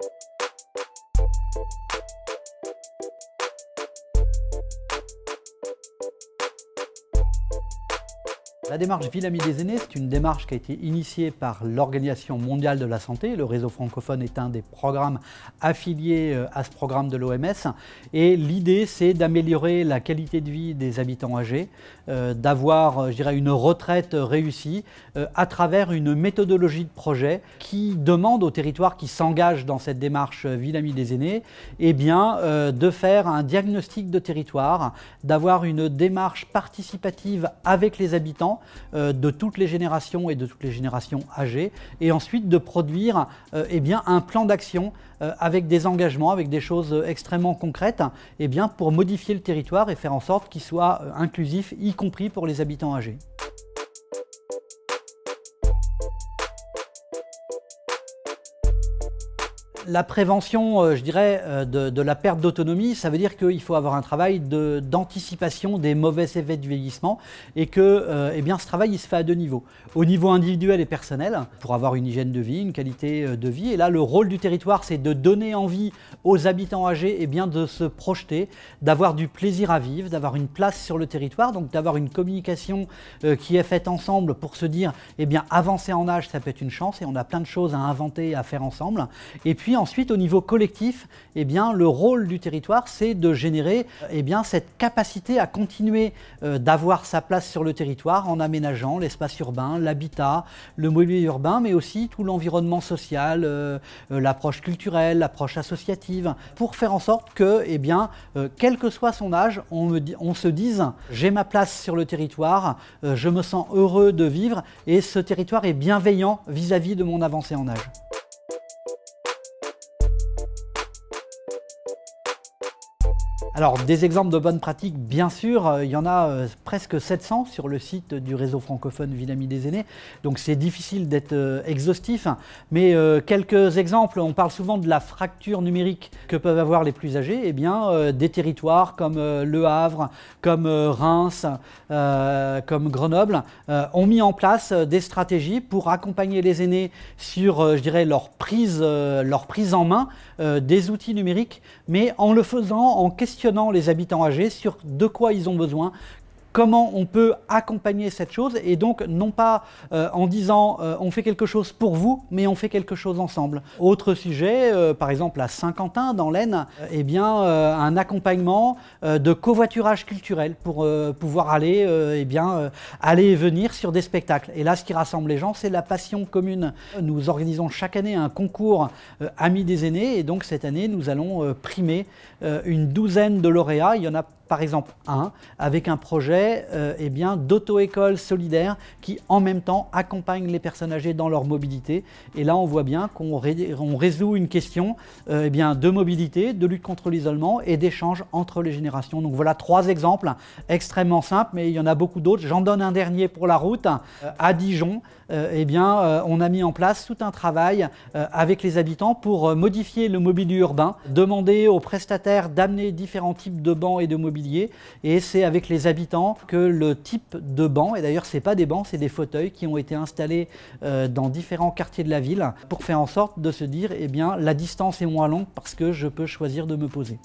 Thank you. La démarche Ville ami des Aînés, c'est une démarche qui a été initiée par l'Organisation mondiale de la santé. Le réseau francophone est un des programmes affiliés euh, à ce programme de l'OMS. Et l'idée, c'est d'améliorer la qualité de vie des habitants âgés, euh, d'avoir, euh, je dirais, une retraite réussie à travers une méthodologie de projet qui demande aux territoires qui s'engagent dans cette démarche Ville mi des Aînés, eh bien, de faire un diagnostic de territoire, d'avoir une démarche participative avec les habitants euh, de toutes les générations et de toutes les générations âgées, et ensuite de produire euh, eh un plan d'action euh, avec des engagements, avec des choses extrêmement concrètes, eh pour modifier le territoire et faire en sorte qu'il soit inclusif, y compris pour les habitants âgés. la prévention, euh, je dirais, euh, de, la perte d'autonomie, ça veut dire qu'il faut avoir un travail d'anticipation des mauvais effets du vieillissement et que euh, eh bien, ce travail, il se fait à deux niveaux. Au niveau individuel et personnel, pour avoir une hygiène de vie, une qualité de vie. Et là, le rôle du territoire, c'est de donner envie aux habitants âgés et eh bien, de se projeter, d'avoir du plaisir à vivre, d'avoir une place sur le territoire, donc d'avoir une communication qui est faite ensemble pour se dire, eh bien, avancer en âge, ça peut être une chance et on a plein de choses à inventer, à faire ensemble. Et puis, puis ensuite, au niveau collectif, eh bien, le rôle du territoire, c'est de générer eh cette capacité à continuer euh, d'avoir sa place sur le territoire en aménageant l'espace urbain, l'habitat, le mobilier urbain, mais aussi tout l'environnement social, euh, euh, l'approche culturelle, l'approche associative, pour faire en sorte que, eh bien, quel que soit son âge, on, on se dise j'ai ma place sur le territoire, je me sens heureux de vivre et ce territoire est bienveillant vis à -vis de mon avancée en âge. Alors, des exemples de bonnes pratiques, bien sûr, euh, il y en a euh, presque 700 sur le site du réseau francophone Vilami des Aînés, donc c'est difficile d'être euh, exhaustif, hein. mais quelques exemples, on parle souvent de la fracture numérique que peuvent avoir les plus âgés, eh bien, des territoires comme Le Havre, comme Reims, comme Grenoble, ont mis en place des stratégies pour accompagner les aînés sur, je dirais, leur prise, leur prise en main des outils numériques, mais en le faisant en questionnant les habitants âgés sur de quoi ils ont besoin, comment on peut accompagner cette chose et donc non pas euh, en disant euh, on fait quelque chose pour vous, mais on fait quelque chose ensemble. Autre sujet, euh, par exemple à Saint-Quentin dans l'Aisne, eh bien un accompagnement de covoiturage culturel pour pouvoir aller, eh bien aller et venir sur des spectacles. Et là, ce qui rassemble les gens, c'est la passion commune. Nous organisons chaque année un concours Amis des aînés et donc cette année, nous allons primer une douzaine de lauréats. Il y en a par exemple un, avec un projet euh, eh bien, d'auto-école solidaire qui en même temps accompagne les personnes âgées dans leur mobilité. Et là, on voit bien qu'on résout une question euh, eh bien, de mobilité, de lutte contre l'isolement et d'échange entre les générations. Donc voilà trois exemples extrêmement simples, mais il y en a beaucoup d'autres. J'en donne un dernier pour la route. à Dijon, et euh, eh bien, on a mis en place tout un travail avec les habitants pour modifier le mobilier urbain, demander aux prestataires d'amener différents types de bancs et de mobilité et c'est avec les habitants que le type de banc, et d'ailleurs c'est pas des bancs, c'est des fauteuils qui ont été installés euh, dans différents quartiers de la ville pour faire en sorte de se dire eh bien la distance est moins longue parce que je peux choisir de me poser.